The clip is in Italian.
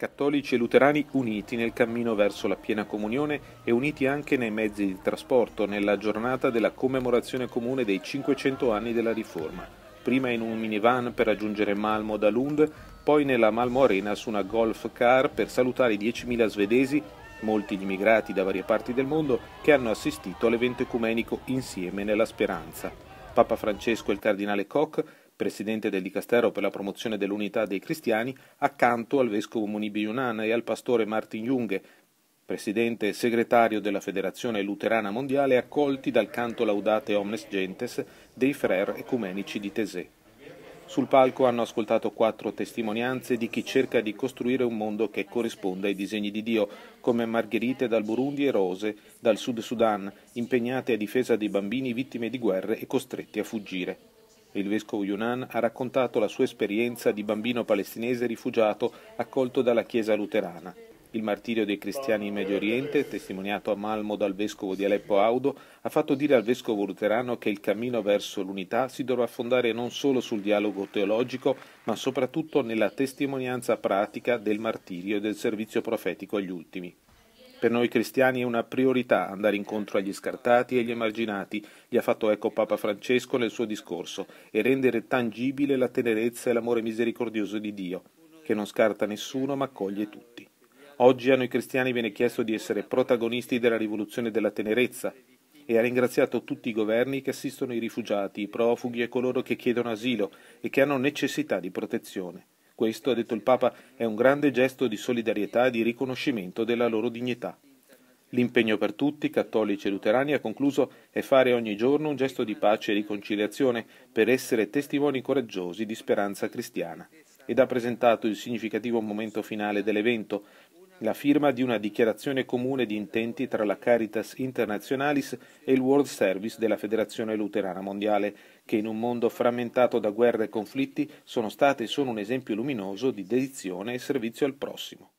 cattolici e luterani uniti nel cammino verso la piena comunione e uniti anche nei mezzi di trasporto nella giornata della commemorazione comune dei 500 anni della Riforma, prima in un minivan per raggiungere Malmo da Lund, poi nella Malmo Arena su una golf car per salutare i 10.000 svedesi, molti gli immigrati da varie parti del mondo, che hanno assistito all'evento ecumenico insieme nella speranza. Papa Francesco e il cardinale Koch presidente del Dicastero per la promozione dell'unità dei cristiani, accanto al vescovo Munibi Yunan e al pastore Martin Junge, presidente e segretario della Federazione Luterana Mondiale, accolti dal canto laudate Omnes Gentes dei Frer Ecumenici di Tese. Sul palco hanno ascoltato quattro testimonianze di chi cerca di costruire un mondo che corrisponda ai disegni di Dio, come Margherite dal Burundi e Rose dal Sud Sudan, impegnate a difesa dei bambini vittime di guerre e costretti a fuggire. Il vescovo Yunan ha raccontato la sua esperienza di bambino palestinese rifugiato accolto dalla Chiesa luterana. Il martirio dei cristiani in Medio Oriente, testimoniato a Malmo dal vescovo di Aleppo Audo, ha fatto dire al vescovo luterano che il cammino verso l'unità si dovrà fondare non solo sul dialogo teologico, ma soprattutto nella testimonianza pratica del martirio e del servizio profetico agli ultimi. Per noi cristiani è una priorità andare incontro agli scartati e agli emarginati, gli ha fatto eco Papa Francesco nel suo discorso, e rendere tangibile la tenerezza e l'amore misericordioso di Dio, che non scarta nessuno ma accoglie tutti. Oggi a noi cristiani viene chiesto di essere protagonisti della rivoluzione della tenerezza e ha ringraziato tutti i governi che assistono i rifugiati, i profughi e coloro che chiedono asilo e che hanno necessità di protezione. Questo, ha detto il Papa, è un grande gesto di solidarietà e di riconoscimento della loro dignità. L'impegno per tutti, cattolici e luterani, ha concluso, è fare ogni giorno un gesto di pace e riconciliazione per essere testimoni coraggiosi di speranza cristiana. Ed ha presentato il significativo momento finale dell'evento, la firma di una dichiarazione comune di intenti tra la Caritas Internationalis e il World Service della Federazione Luterana Mondiale, che in un mondo frammentato da guerre e conflitti sono state e sono un esempio luminoso di dedizione e servizio al prossimo.